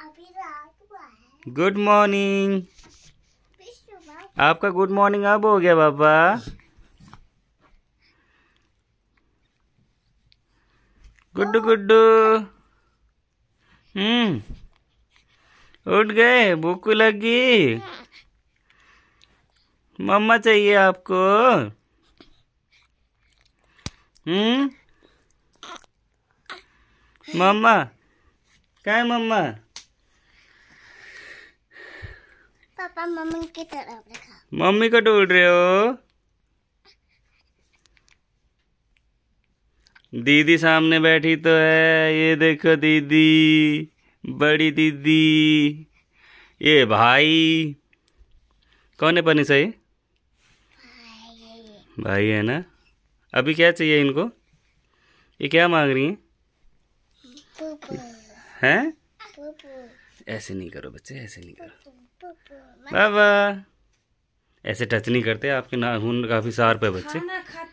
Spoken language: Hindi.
अभी रात हुआ है गुड मॉर्निंग आपका गुड मॉर्निंग अब हो गया बाबा गुड्डू गुड हम्म उठ गए भूख लगी मम्मा चाहिए आपको हम्म मम्मा है मम्मा पापा मम्मी की तरफ रखा मम्मी को ढूंढ रहे हो दीदी सामने बैठी तो है ये देखो दीदी बड़ी दीदी ये भाई कौन है पनी सही भाई है ना अभी क्या चाहिए इनको ये क्या मांग रही हैं हैं ऐसे नहीं करो बच्चे ऐसे नहीं करो बाबा ऐसे टच नहीं करते आपके नाखून काफ़ी सार पे बच्चे